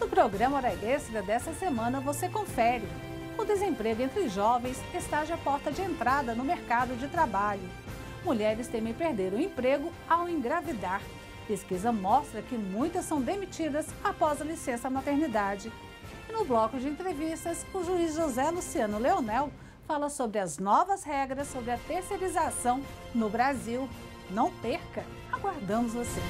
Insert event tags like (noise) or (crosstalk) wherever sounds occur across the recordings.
No programa Hora Extra dessa semana você confere. O desemprego entre jovens estágio a porta de entrada no mercado de trabalho. Mulheres temem perder o emprego ao engravidar. Pesquisa mostra que muitas são demitidas após a licença maternidade. E no bloco de entrevistas, o juiz José Luciano Leonel fala sobre as novas regras sobre a terceirização no Brasil. Não perca! Aguardamos você!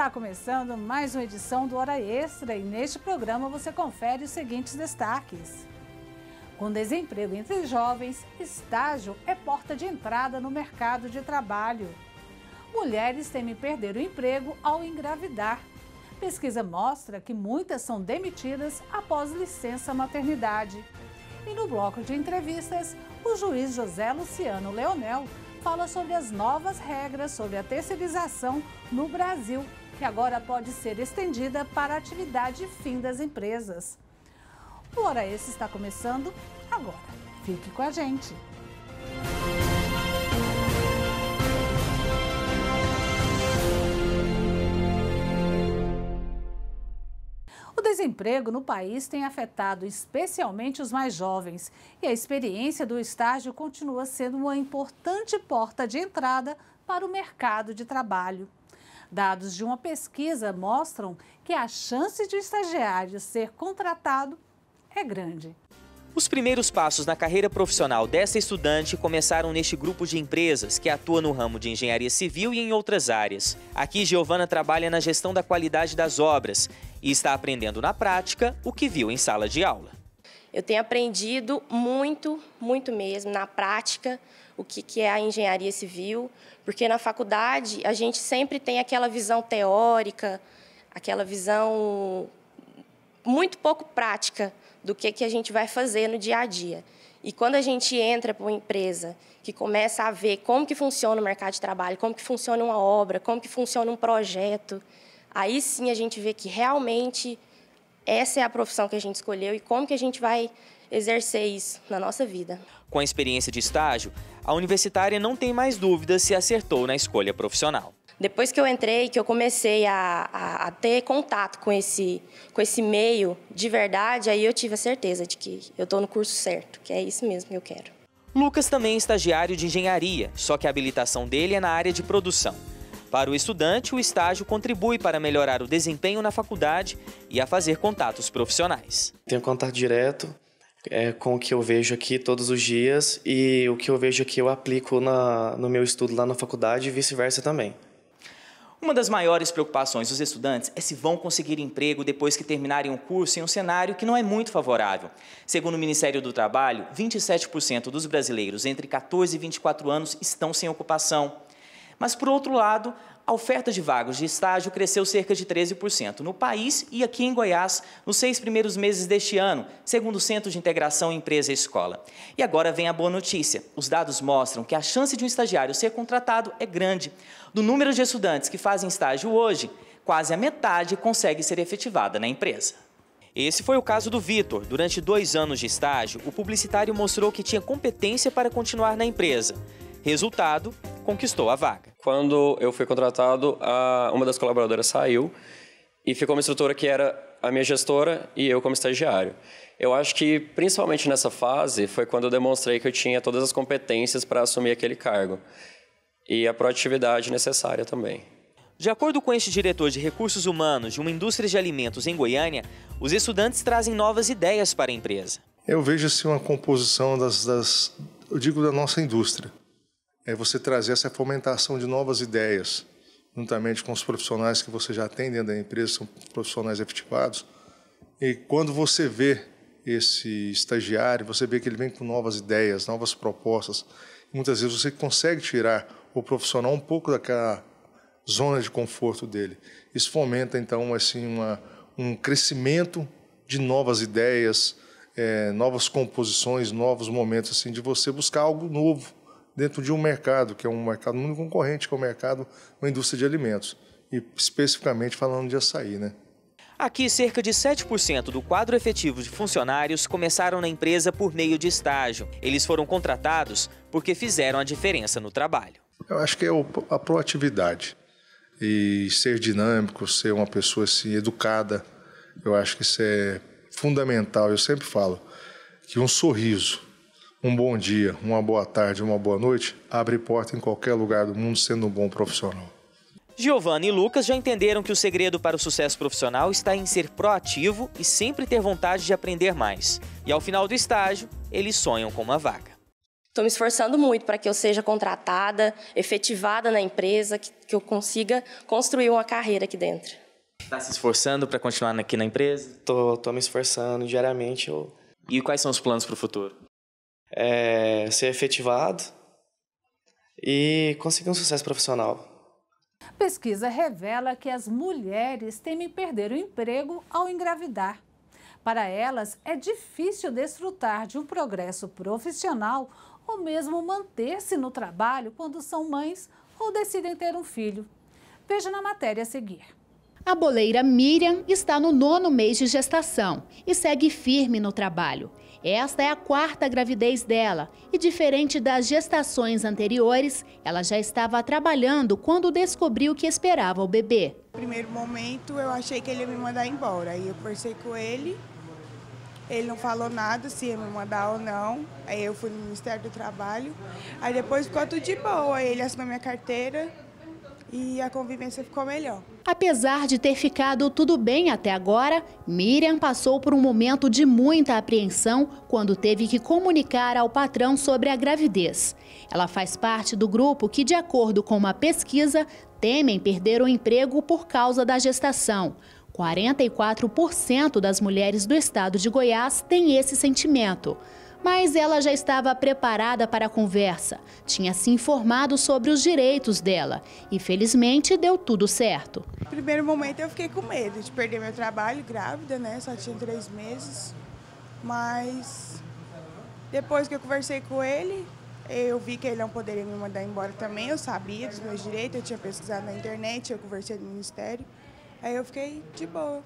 Está começando mais uma edição do Hora Extra e neste programa você confere os seguintes destaques. Com desemprego entre jovens, estágio é porta de entrada no mercado de trabalho. Mulheres temem perder o emprego ao engravidar. Pesquisa mostra que muitas são demitidas após licença maternidade. E no bloco de entrevistas, o juiz José Luciano Leonel fala sobre as novas regras sobre a terceirização no Brasil que agora pode ser estendida para a atividade fim das empresas. O Hora Esse está começando agora. Fique com a gente. O desemprego no país tem afetado especialmente os mais jovens e a experiência do estágio continua sendo uma importante porta de entrada para o mercado de trabalho. Dados de uma pesquisa mostram que a chance de o um estagiário ser contratado é grande. Os primeiros passos na carreira profissional dessa estudante começaram neste grupo de empresas que atua no ramo de engenharia civil e em outras áreas. Aqui, Giovana trabalha na gestão da qualidade das obras e está aprendendo na prática o que viu em sala de aula. Eu tenho aprendido muito, muito mesmo, na prática, o que, que é a engenharia civil, porque na faculdade a gente sempre tem aquela visão teórica, aquela visão muito pouco prática do que, que a gente vai fazer no dia a dia. E quando a gente entra para uma empresa que começa a ver como que funciona o mercado de trabalho, como que funciona uma obra, como que funciona um projeto, aí sim a gente vê que realmente essa é a profissão que a gente escolheu e como que a gente vai exercer isso na nossa vida. Com a experiência de estágio, a universitária não tem mais dúvidas se acertou na escolha profissional. Depois que eu entrei, que eu comecei a, a, a, ter contato com esse, com esse meio de verdade, aí eu tive a certeza de que eu estou no curso certo, que é isso mesmo que eu quero. Lucas também é estagiário de engenharia, só que a habilitação dele é na área de produção. Para o estudante, o estágio contribui para melhorar o desempenho na faculdade e a fazer contatos profissionais. Tenho contato direto é, com o que eu vejo aqui todos os dias e o que eu vejo aqui eu aplico na, no meu estudo lá na faculdade e vice-versa também. Uma das maiores preocupações dos estudantes é se vão conseguir emprego depois que terminarem o um curso em um cenário que não é muito favorável. Segundo o Ministério do Trabalho, 27% dos brasileiros entre 14 e 24 anos estão sem ocupação. Mas, por outro lado, a oferta de vagas de estágio cresceu cerca de 13% no país e aqui em Goiás nos seis primeiros meses deste ano, segundo o Centro de Integração Empresa Escola. E agora vem a boa notícia. Os dados mostram que a chance de um estagiário ser contratado é grande. Do número de estudantes que fazem estágio hoje, quase a metade consegue ser efetivada na empresa. Esse foi o caso do Vitor. Durante dois anos de estágio, o publicitário mostrou que tinha competência para continuar na empresa. Resultado, conquistou a vaga quando eu fui contratado, a, uma das colaboradoras saiu e ficou uma estrutura que era a minha gestora e eu como estagiário. Eu acho que, principalmente nessa fase, foi quando eu demonstrei que eu tinha todas as competências para assumir aquele cargo e a proatividade necessária também. De acordo com este diretor de recursos humanos de uma indústria de alimentos em Goiânia, os estudantes trazem novas ideias para a empresa. Eu vejo assim uma composição das, das eu digo da nossa indústria é você trazer essa fomentação de novas ideias, juntamente com os profissionais que você já tem dentro da empresa, são profissionais efetivados. E quando você vê esse estagiário, você vê que ele vem com novas ideias, novas propostas. Muitas vezes você consegue tirar o profissional um pouco daquela zona de conforto dele. Isso fomenta, então, assim, uma, um crescimento de novas ideias, é, novas composições, novos momentos, assim, de você buscar algo novo dentro de um mercado, que é um mercado muito concorrente, que é o mercado da indústria de alimentos, e especificamente falando de açaí, né? Aqui, cerca de 7% do quadro efetivo de funcionários começaram na empresa por meio de estágio. Eles foram contratados porque fizeram a diferença no trabalho. Eu acho que é a proatividade e ser dinâmico, ser uma pessoa assim, educada. Eu acho que isso é fundamental. Eu sempre falo que um sorriso um bom dia, uma boa tarde, uma boa noite abre porta em qualquer lugar do mundo sendo um bom profissional. Giovanna e Lucas já entenderam que o segredo para o sucesso profissional está em ser proativo e sempre ter vontade de aprender mais. E ao final do estágio, eles sonham com uma vaga. Estou me esforçando muito para que eu seja contratada, efetivada na empresa, que, que eu consiga construir uma carreira aqui dentro. Está se esforçando para continuar aqui na empresa? Estou me esforçando diariamente. Eu... E quais são os planos para o futuro? é, ser efetivado e conseguir um sucesso profissional. Pesquisa revela que as mulheres temem perder o emprego ao engravidar. Para elas, é difícil desfrutar de um progresso profissional ou mesmo manter-se no trabalho quando são mães ou decidem ter um filho. Veja na matéria a seguir. A boleira Miriam está no nono mês de gestação e segue firme no trabalho. Esta é a quarta gravidez dela e, diferente das gestações anteriores, ela já estava trabalhando quando descobriu que esperava o bebê. No primeiro momento eu achei que ele ia me mandar embora, aí eu conversei com ele, ele não falou nada se ia me mandar ou não, aí eu fui no Ministério do Trabalho, aí depois ficou tudo de boa, ele assinou minha carteira, e a convivência ficou melhor. Apesar de ter ficado tudo bem até agora, Miriam passou por um momento de muita apreensão quando teve que comunicar ao patrão sobre a gravidez. Ela faz parte do grupo que, de acordo com uma pesquisa, temem perder o emprego por causa da gestação. 44% das mulheres do estado de Goiás têm esse sentimento. Mas ela já estava preparada para a conversa, tinha se informado sobre os direitos dela e felizmente deu tudo certo. No primeiro momento eu fiquei com medo de perder meu trabalho, grávida, né? Só tinha três meses. Mas depois que eu conversei com ele, eu vi que ele não poderia me mandar embora também. Eu sabia dos meus direitos, eu tinha pesquisado na internet, eu conversei no ministério. Aí eu fiquei de boa.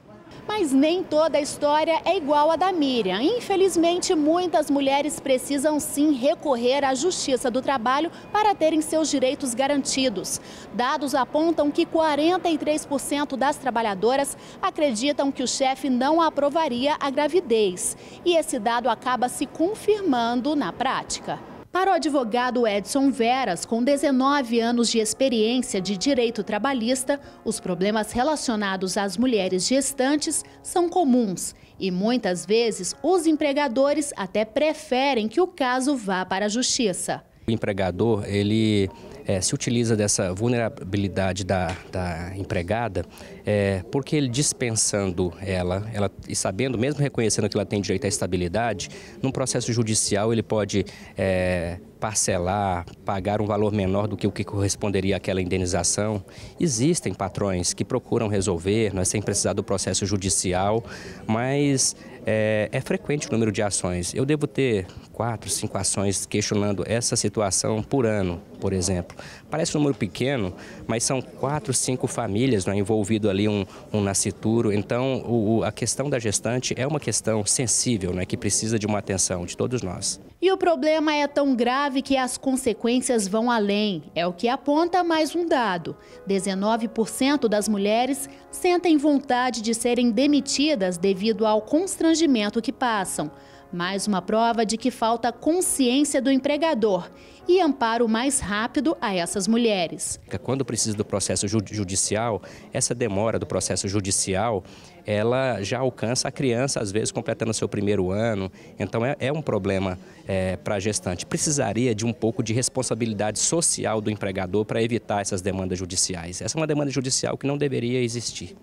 Mas nem toda a história é igual à da Miriam. Infelizmente, muitas mulheres precisam sim recorrer à Justiça do Trabalho para terem seus direitos garantidos. Dados apontam que 43% das trabalhadoras acreditam que o chefe não aprovaria a gravidez. E esse dado acaba se confirmando na prática. Para o advogado Edson Veras, com 19 anos de experiência de direito trabalhista, os problemas relacionados às mulheres gestantes são comuns e muitas vezes os empregadores até preferem que o caso vá para a justiça. O empregador, ele é, se utiliza dessa vulnerabilidade da, da empregada, é, porque ele dispensando ela, ela e sabendo, mesmo reconhecendo que ela tem direito à estabilidade, num processo judicial ele pode é, parcelar, pagar um valor menor do que o que corresponderia àquela indenização. Existem patrões que procuram resolver, não é sem precisar do processo judicial, mas é, é, frequente o número de ações. Eu devo ter quatro, cinco ações questionando essa situação por ano por exemplo. Parece um número pequeno, mas são quatro, cinco famílias né, envolvido ali um, um nascituro. Então, o, a questão da gestante é uma questão sensível, né, que precisa de uma atenção de todos nós. E o problema é tão grave que as consequências vão além. É o que aponta mais um dado. 19% das mulheres sentem vontade de serem demitidas devido ao constrangimento que passam. Mais uma prova de que falta consciência do empregador e amparo mais rápido a essas mulheres. Quando precisa do processo judicial, essa demora do processo judicial, ela já alcança a criança, às vezes, completando seu primeiro ano. Então, é, é um problema é, para a gestante. Precisaria de um pouco de responsabilidade social do empregador para evitar essas demandas judiciais. Essa é uma demanda judicial que não deveria existir.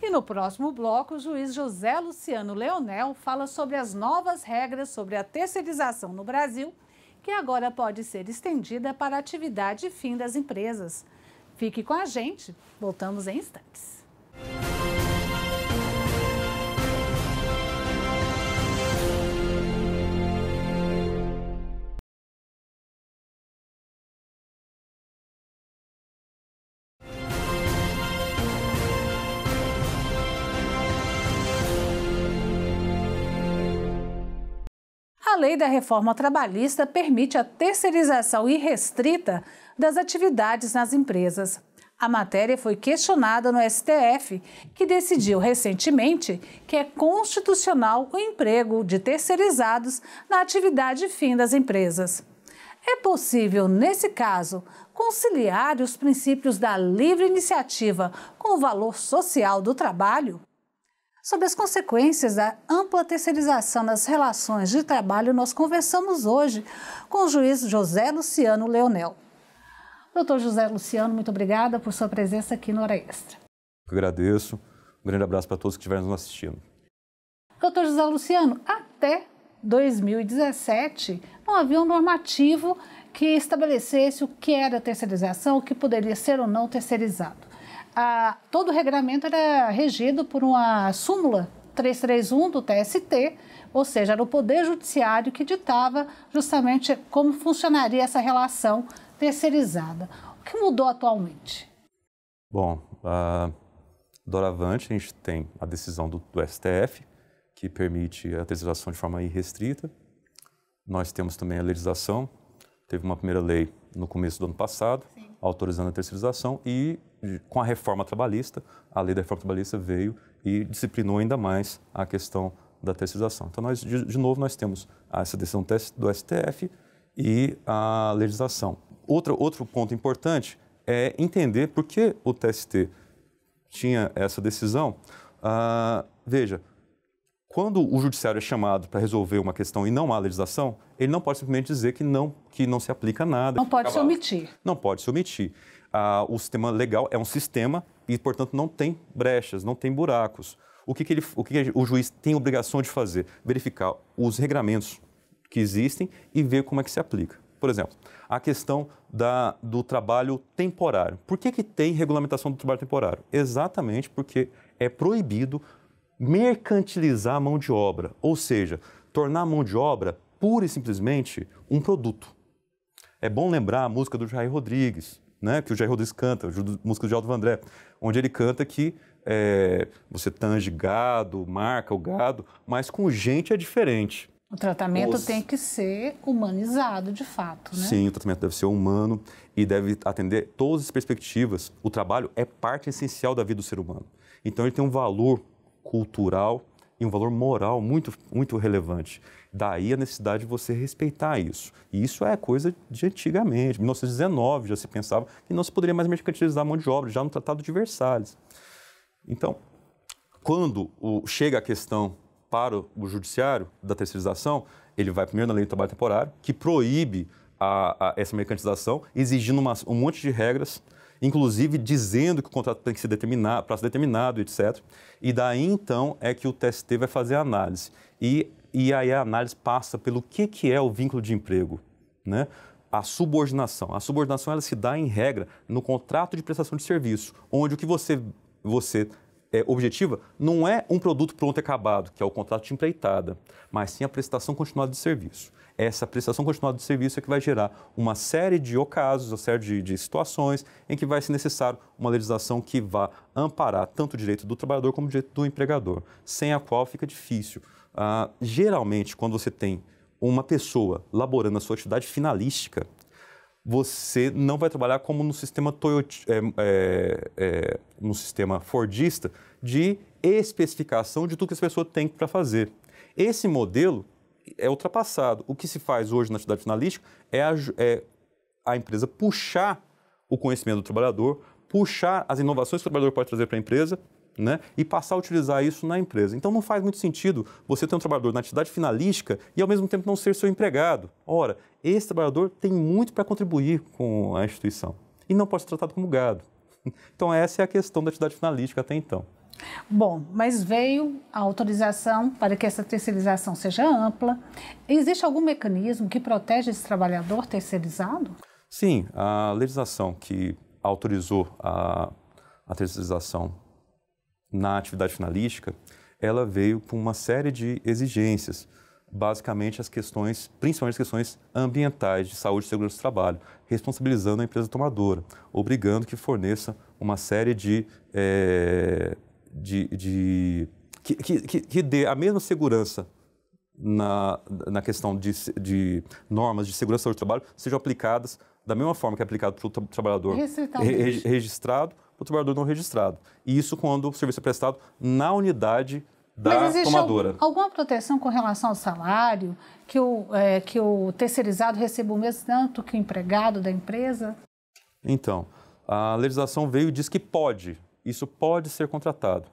E no próximo bloco, o juiz José Luciano Leonel fala sobre as novas regras sobre a terceirização no Brasil, que agora pode ser estendida para a atividade fim das empresas. Fique com a gente, voltamos em instantes. lei da reforma trabalhista permite a terceirização irrestrita das atividades nas empresas. A matéria foi questionada no STF, que decidiu recentemente que é constitucional o emprego de terceirizados na atividade fim das empresas. É possível, nesse caso, conciliar os princípios da livre iniciativa com o valor social do trabalho? Sobre as consequências da ampla terceirização nas relações de trabalho, nós conversamos hoje com o juiz José Luciano Leonel. Doutor José Luciano, muito obrigada por sua presença aqui no Hora Extra. Eu agradeço. Um grande abraço para todos que estiverem nos assistindo. Doutor José Luciano, até 2017 não havia um normativo que estabelecesse o que era terceirização, o que poderia ser ou não terceirizado a, todo o regramento era regido por uma súmula 331 do TST, ou seja, era o Poder Judiciário que ditava justamente como funcionaria essa relação terceirizada. O que mudou atualmente? Bom, doravante a gente tem a decisão do, do STF, que permite a terceirização de forma irrestrita. Nós temos também a legislação, teve uma primeira lei no começo do ano passado, Sim autorizando a terceirização e com a reforma trabalhista, a lei da reforma trabalhista veio e disciplinou ainda mais a questão da terceirização. Então, nós, de, de novo, nós temos essa decisão do STF e a legislação. Outro, outro ponto importante é entender por que o TST tinha essa decisão. Ah, veja, quando o judiciário é chamado para resolver uma questão e não há legislação, ele não pode simplesmente dizer que não, que não se aplica nada. Não pode se omitir. Não pode se omitir. Ah, o sistema legal é um sistema e, portanto, não tem brechas, não tem buracos. O que, que ele, o que, que o juiz tem obrigação de fazer? Verificar os regramentos que existem e ver como é que se aplica. Por exemplo, a questão da, do trabalho temporário. Por que, que tem regulamentação do trabalho temporário? Exatamente porque é proibido mercantilizar a mão de obra, ou seja, tornar a mão de obra pura e simplesmente um produto. É bom lembrar a música do Jair Rodrigues, né, que o Jair Rodrigues canta, música do Aldo Vandré, onde ele canta que é, você tange gado, marca o gado, mas com gente é diferente. O tratamento Os... tem que ser humanizado, de fato, né? Sim, o tratamento deve ser humano e deve atender todas as perspectivas. O trabalho é parte essencial da vida do ser humano. Então, ele tem um valor cultural e um valor moral muito, muito relevante. Daí a necessidade de você respeitar isso. E isso é coisa de antigamente. Em 1919 já se pensava que não se poderia mais mercantilizar a mão de obra, já no Tratado de Versalhes. Então, quando o, chega a questão para o judiciário da terceirização, ele vai primeiro na lei do trabalho temporário, que proíbe a, a, essa mercantilização, exigindo uma, um monte de regras inclusive dizendo que o contrato tem que ser determinado, prazo determinado, etc. E daí então é que o TST vai fazer a análise. E, e aí a análise passa pelo que, que é o vínculo de emprego, né? A subordinação. A subordinação ela se dá em regra no contrato de prestação de serviço, onde o que você você é, objetiva não é um produto pronto e acabado, que é o contrato de empreitada, mas sim a prestação continuada de serviço essa prestação continuada de serviço é que vai gerar uma série de ocasos, uma série de, de situações em que vai ser necessário uma legislação que vá amparar tanto o direito do trabalhador como o direito do empregador, sem a qual fica difícil. Ah, geralmente, quando você tem uma pessoa laborando a sua atividade finalística, você não vai trabalhar como no sistema, Toyota, é, é, é, no sistema Fordista de especificação de tudo que essa pessoa tem para fazer. Esse modelo é ultrapassado. O que se faz hoje na atividade finalística é a, é a empresa puxar o conhecimento do trabalhador, puxar as inovações que o trabalhador pode trazer para a empresa né? e passar a utilizar isso na empresa. Então não faz muito sentido você ter um trabalhador na atividade finalística e ao mesmo tempo não ser seu empregado. Ora, esse trabalhador tem muito para contribuir com a instituição e não pode ser tratado como gado. (laughs) Então essa é a questão da atividade finalística até então. Bom, mas veio a autorização para que essa terceirização seja ampla. Existe algum mecanismo que protege esse trabalhador terceirizado? Sim, a legislação que autorizou a, a terceirização na atividade finalística, ela veio com uma série de exigências, basicamente as questões, principalmente as questões ambientais, de saúde e segurança do trabalho, responsabilizando a empresa tomadora, obrigando que forneça uma série de é, de, de que, que, que, dê a mesma segurança na, na questão de, de normas de segurança do trabalho sejam aplicadas da mesma forma que é aplicado para o tra trabalhador re registrado para o trabalhador não registrado. E isso quando o serviço é prestado na unidade da Mas existe tomadora. Algum, alguma proteção com relação ao salário? Que o, é, que o terceirizado receba o mesmo tanto que o empregado da empresa? Então, a legislação veio e diz que pode isso pode ser contratado.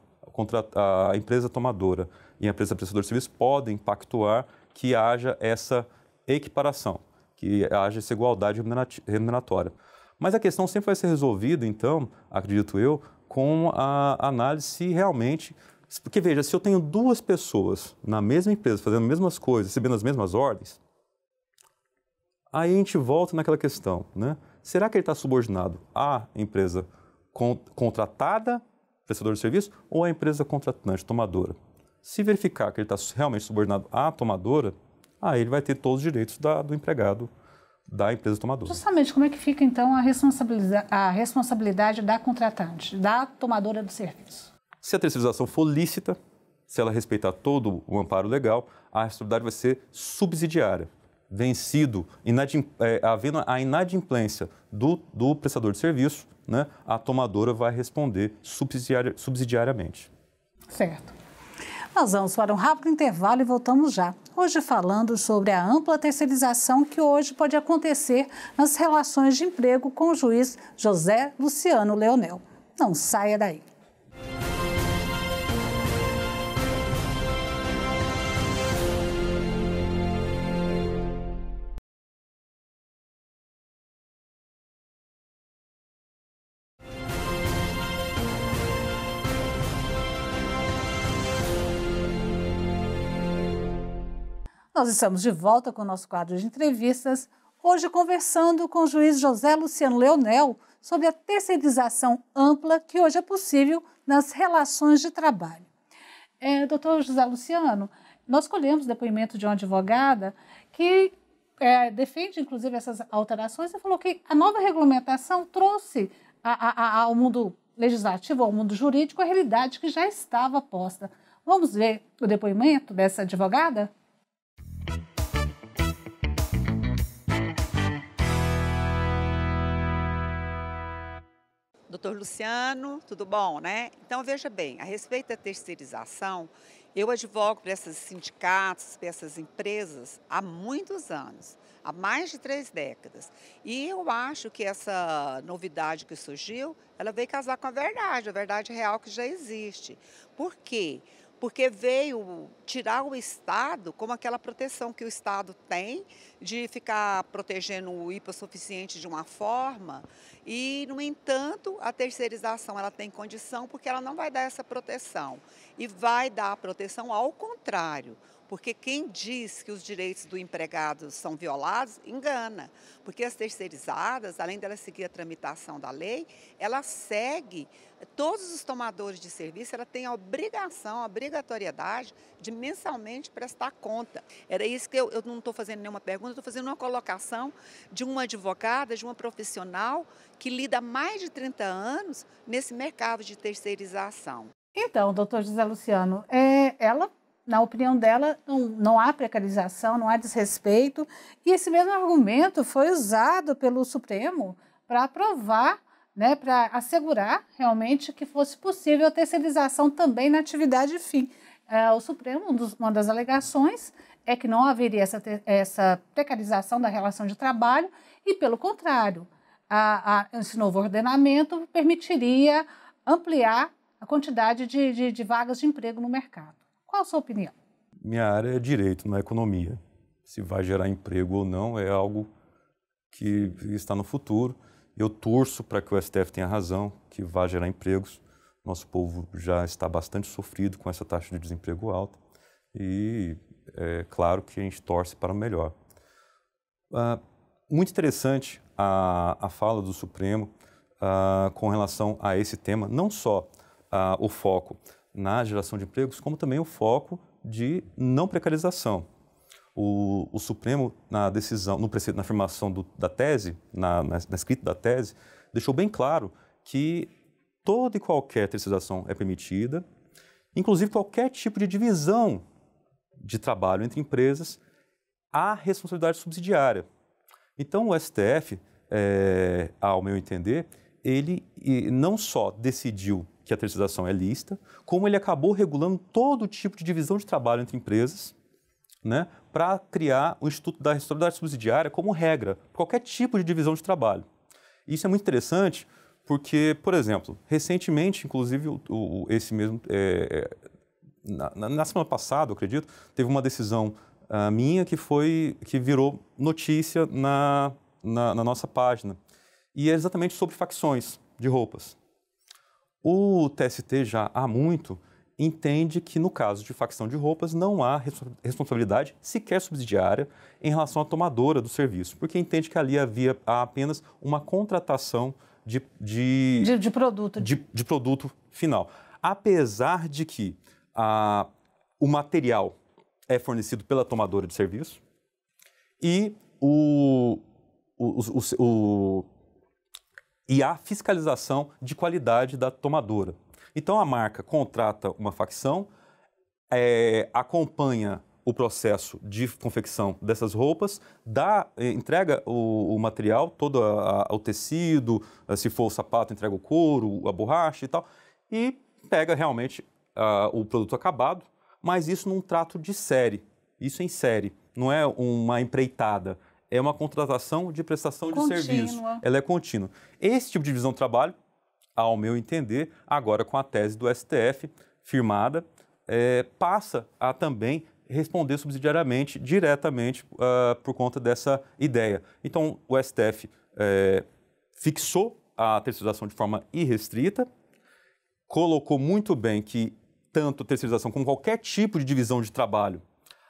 A empresa tomadora e a empresa prestadora de serviço podem pactuar que haja essa equiparação, que haja essa igualdade remuneratória. Mas a questão sempre vai ser resolvida, então, acredito eu, com a análise realmente. Porque veja, se eu tenho duas pessoas na mesma empresa fazendo as mesmas coisas, recebendo as mesmas ordens, aí a gente volta naquela questão, né? Será que ele está subordinado à empresa contratada, prestador de serviço, ou a empresa contratante, tomadora. Se verificar que ele está realmente subordinado à tomadora, aí ele vai ter todos os direitos da, do empregado da empresa tomadora. Justamente, como é que fica então a responsabilidade, a responsabilidade da contratante, da tomadora do serviço? Se a terceirização for lícita, se ela respeitar todo o amparo legal, a responsabilidade vai ser subsidiária. Vencido, é, havendo a inadimplência do, do prestador de serviço, né, a tomadora vai responder subsidiari subsidiariamente. Certo. Nós vamos para um rápido intervalo e voltamos já. Hoje falando sobre a ampla terceirização que hoje pode acontecer nas relações de emprego com o juiz José Luciano Leonel. Não saia daí. Nós estamos de volta com o nosso quadro de entrevistas, hoje conversando com o juiz José Luciano Leonel sobre a terceirização ampla que hoje é possível nas relações de trabalho. É, doutor José Luciano, nós colhemos depoimento de uma advogada que é, defende, inclusive, essas alterações e falou que a nova regulamentação trouxe a, a, a, ao mundo legislativo, ao mundo jurídico, a realidade que já estava posta. Vamos ver o depoimento dessa advogada? doutor Luciano, tudo bom, né? Então, veja bem, a respeito da terceirização, eu advogo para esses sindicatos, para essas empresas há muitos anos, há mais de três décadas. E eu acho que essa novidade que surgiu, ela veio casar com a verdade, a verdade real que já existe. Por quê? Porque porque veio tirar o Estado como aquela proteção que o Estado tem de ficar protegendo o hipossuficiente de uma forma e, no entanto, a terceirização ela tem condição porque ela não vai dar essa proteção e vai dar proteção ao contrário contrário. Porque quem diz que os direitos do empregado são violados, engana. Porque as terceirizadas, além delas seguir a tramitação da lei, ela segue todos os tomadores de serviço, ela tem a obrigação, a obrigatoriedade de mensalmente prestar conta. Era isso que eu, eu não estou fazendo nenhuma pergunta, estou fazendo uma colocação de uma advogada, de uma profissional que lida há mais de 30 anos nesse mercado de terceirização. Então, doutor José Luciano, é, ela na opinião dela, não, não há precarização, não há desrespeito. E esse mesmo argumento foi usado pelo Supremo para aprovar, né, para assegurar realmente que fosse possível a terceirização também na atividade fim. É, o Supremo, um dos, uma das alegações é que não haveria essa, essa precarização da relação de trabalho e, pelo contrário, a, a, esse novo ordenamento permitiria ampliar a quantidade de, de, de vagas de emprego no mercado. Qual a sua opinião? Minha área é direito, não é economia. Se vai gerar emprego ou não é algo que está no futuro. Eu torço para que o STF tenha razão, que vá gerar empregos. Nosso povo já está bastante sofrido com essa taxa de desemprego alta e é claro que a gente torce para o melhor. Ah, muito interessante a, a fala do Supremo ah, com relação a esse tema, não só ah, o foco na geração de empregos, como também o foco de não precarização. O, o Supremo, na decisão, no, na afirmação do, da tese, na, na, na escrita da tese, deixou bem claro que toda e qualquer terceirização é permitida, inclusive qualquer tipo de divisão de trabalho entre empresas, há responsabilidade subsidiária. Então, o STF, é, eh, ao meu entender, ele não só decidiu que a terceirização é lícita, como ele acabou regulando todo tipo de divisão de trabalho entre empresas, né, para criar o Instituto da Responsabilidade Subsidiária como regra, qualquer tipo de divisão de trabalho. Isso é muito interessante porque, por exemplo, recentemente, inclusive, o, o, esse mesmo. É, é na, na, semana passada, acredito, teve uma decisão a ah, minha que foi que virou notícia na, na, na nossa página. E é exatamente sobre facções de roupas. O TST já há muito entende que no caso de facção de roupas não há responsabilidade sequer subsidiária em relação à tomadora do serviço, porque entende que ali havia há apenas uma contratação de, de, de, de produto. De, de, produto final. Apesar de que a o material é fornecido pela tomadora de serviço e o, o, o, o e a fiscalização de qualidade da tomadora. Então a marca contrata uma facção, é, acompanha o processo de confecção dessas roupas, dá, eh, entrega o, o material, todo a, a, o tecido, eh, se for o sapato, entrega o couro, a borracha e tal, e pega realmente a, o produto acabado, mas isso num trato de série, isso em série, não é uma empreitada é uma contratação de prestação contínua. de serviço. Ela é contínua. Esse tipo de divisão de trabalho, ao meu entender, agora com a tese do STF firmada, é, passa a também responder subsidiariamente, diretamente, uh, por conta dessa ideia. Então, o STF é, fixou a terceirização de forma irrestrita, colocou muito bem que tanto terceirização como qualquer tipo de divisão de trabalho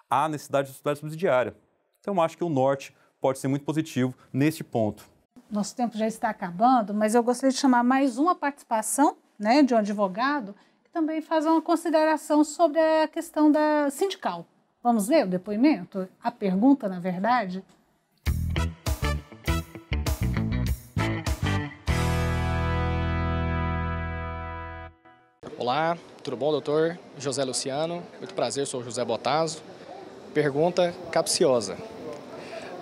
há necessidade de sociedade subsidiária. Então, acho que o norte pode ser muito positivo neste ponto. Nosso tempo já está acabando, mas eu gostaria de chamar mais uma participação né, de um advogado que também faz uma consideração sobre a questão da sindical. Vamos ver o depoimento? A pergunta, na verdade? Olá, tudo bom, doutor? José Luciano, muito prazer, sou José Botazo. Pergunta capciosa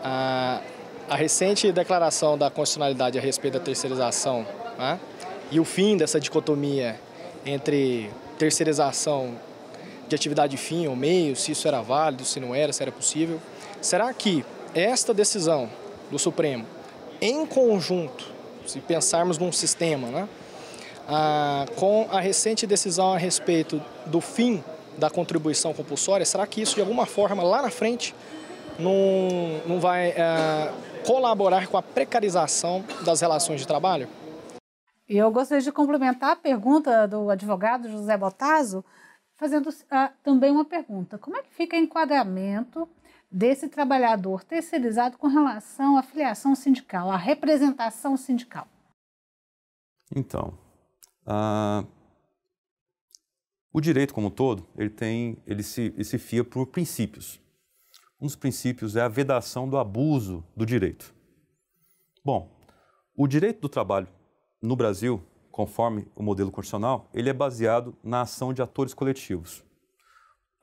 a, a recente declaração da constitucionalidade a respeito da terceirização né, e o fim dessa dicotomia entre terceirização de atividade fim ou meio, se isso era válido, se não era, se era possível. Será que esta decisão do Supremo, em conjunto, se pensarmos num sistema, né, a, com a recente decisão a respeito do fim da contribuição compulsória, será que isso de alguma forma lá na frente não, não vai é, colaborar com a precarização das relações de trabalho? E eu gostaria de complementar a pergunta do advogado José Botazo, fazendo ah, também uma pergunta. Como é que fica o enquadramento desse trabalhador terceirizado com relação à filiação sindical, à representação sindical? Então, o direito como um todo, ele, tem, ele, se, ele se fia por princípios um dos princípios é a vedação do abuso do direito. Bom, o direito do trabalho no Brasil, conforme o modelo constitucional, ele é baseado na ação de atores coletivos.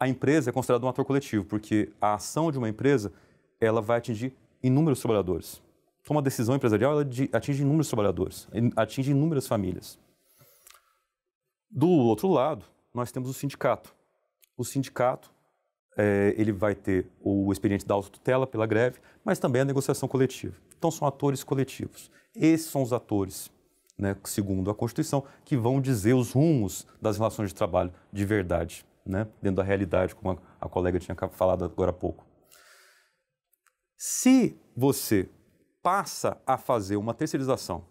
A empresa é considerada um ator coletivo porque a ação de uma empresa ela vai atingir inúmeros trabalhadores. Então, uma decisão empresarial ela atinge inúmeros trabalhadores, atinge inúmeras famílias. Do outro lado, nós temos o sindicato. O sindicato é, ele vai ter o expediente da autotutela pela greve, mas também a negociação coletiva. Então, são atores coletivos. Esses são os atores, né, segundo a Constituição, que vão dizer os rumos das relações de trabalho de verdade, né, dentro da realidade, como a, a colega tinha falado agora há pouco. Se você passa a fazer uma terceirização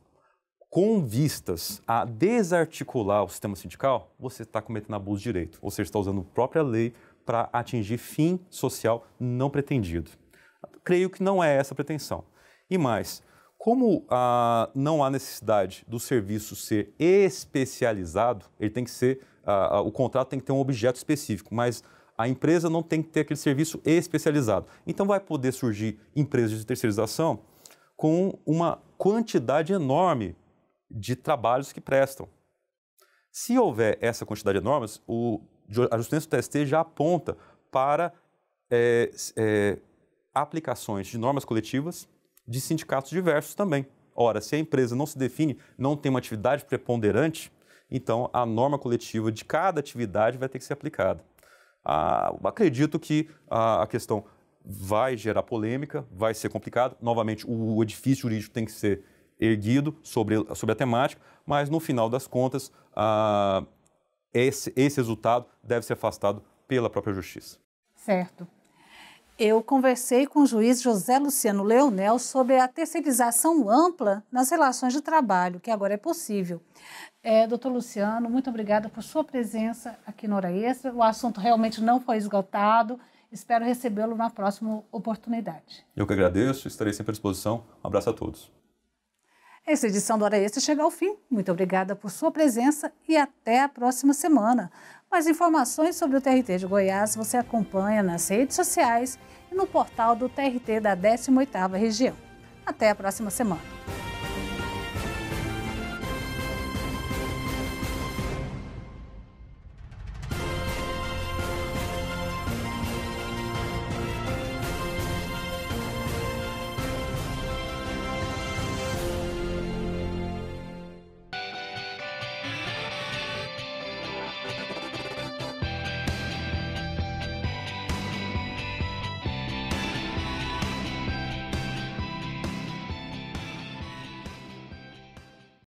com vistas a desarticular o sistema sindical, você está cometendo abuso de direito. Ou seja, está usando a própria lei para atingir fim social não pretendido. Creio que não é essa a pretensão. E mais, como ah, não há necessidade do serviço ser especializado, ele tem que ser, ah, ah, o contrato tem que ter um objeto específico, mas a empresa não tem que ter aquele serviço especializado. Então vai poder surgir empresas de terceirização com uma quantidade enorme de trabalhos que prestam. Se houver essa quantidade de normas, o, a justiça do TST já aponta para é, é, aplicações de normas coletivas de sindicatos diversos também. Ora, se a empresa não se define, não tem uma atividade preponderante, então a norma coletiva de cada atividade vai ter que ser aplicada. Ah, acredito que a questão vai gerar polêmica, vai ser complicado. Novamente, o edifício jurídico tem que ser erguido sobre, sobre a temática, mas no final das contas, esse, esse resultado deve ser afastado pela própria justiça. Certo. Eu conversei com o juiz José Luciano Leonel sobre a terceirização ampla nas relações de trabalho, que agora é possível. É, doutor Luciano, muito obrigada por sua presença aqui no Hora Extra. O assunto realmente não foi esgotado. Espero recebê-lo na próxima oportunidade. Eu que agradeço, estarei sempre à disposição. Um abraço a todos. Essa edição do Hora Extra chega ao fim. Muito obrigada por sua presença e até a próxima semana. Mais informações sobre o TRT de Goiás você acompanha nas redes sociais e no portal do TRT da 18ª Região. Até a próxima semana.